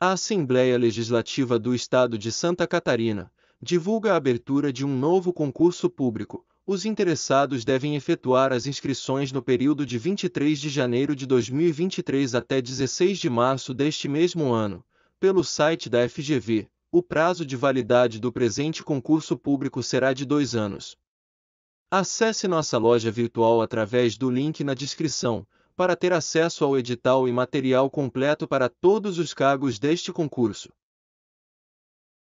A Assembleia Legislativa do Estado de Santa Catarina divulga a abertura de um novo concurso público. Os interessados devem efetuar as inscrições no período de 23 de janeiro de 2023 até 16 de março deste mesmo ano, pelo site da FGV. O prazo de validade do presente concurso público será de dois anos. Acesse nossa loja virtual através do link na descrição para ter acesso ao edital e material completo para todos os cargos deste concurso.